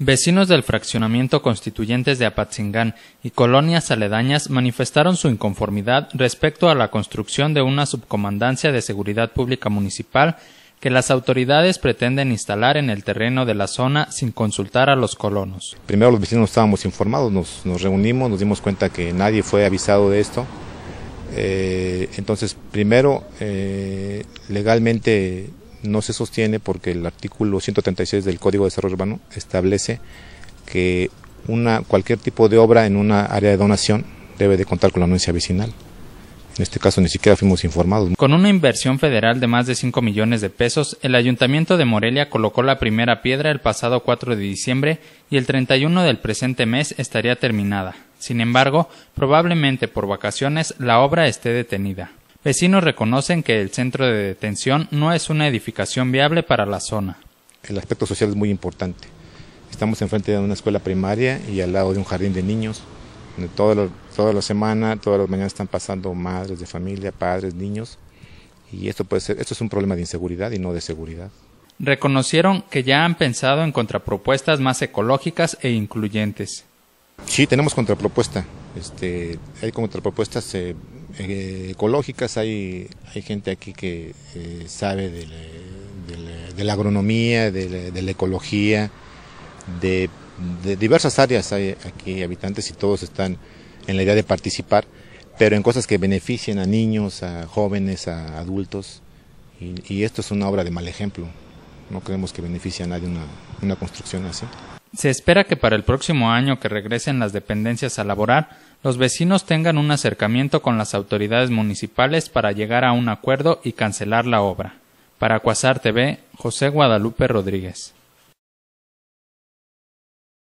Vecinos del fraccionamiento Constituyentes de Apatzingán y colonias aledañas manifestaron su inconformidad respecto a la construcción de una subcomandancia de seguridad pública municipal que las autoridades pretenden instalar en el terreno de la zona sin consultar a los colonos. Primero los vecinos estábamos informados, nos, reunimos, nos dimos cuenta que nadie fue avisado de esto. Eh, entonces, primero, eh, legalmente no se sostiene porque el artículo 136 del Código de Desarrollo Urbano establece que una, cualquier tipo de obra en una área de donación debe de contar con la anuncia vecinal. En este caso ni siquiera fuimos informados. Con una inversión federal de más de 5 millones de pesos, el Ayuntamiento de Morelia colocó la primera piedra el pasado 4 de diciembre y el 31 del presente mes estaría terminada. Sin embargo, probablemente por vacaciones la obra esté detenida. Vecinos reconocen que el centro de detención no es una edificación viable para la zona. El aspecto social es muy importante. Estamos enfrente de una escuela primaria y al lado de un jardín de niños, donde todas toda la semana, todas las mañanas están pasando madres de familia, padres, niños, y esto puede ser, esto es un problema de inseguridad y no de seguridad. Reconocieron que ya han pensado en contrapropuestas más ecológicas e incluyentes. Sí, tenemos contrapropuesta. Este, hay contrapropuestas eh, eh, ecológicas, hay, hay gente aquí que eh, sabe de la, agronomía, de la, ecología, de, diversas áreas hay aquí habitantes y todos están en la idea de participar, pero en cosas que beneficien a niños, a jóvenes, a adultos, y, esto es una obra de mal ejemplo, no creemos que beneficie a nadie una construcción así. Se espera que para el próximo año que regresen las dependencias a laborar, los vecinos tengan un acercamiento con las autoridades municipales para llegar a un acuerdo y cancelar la obra. Para Cuasar TV, José Guadalupe Rodríguez.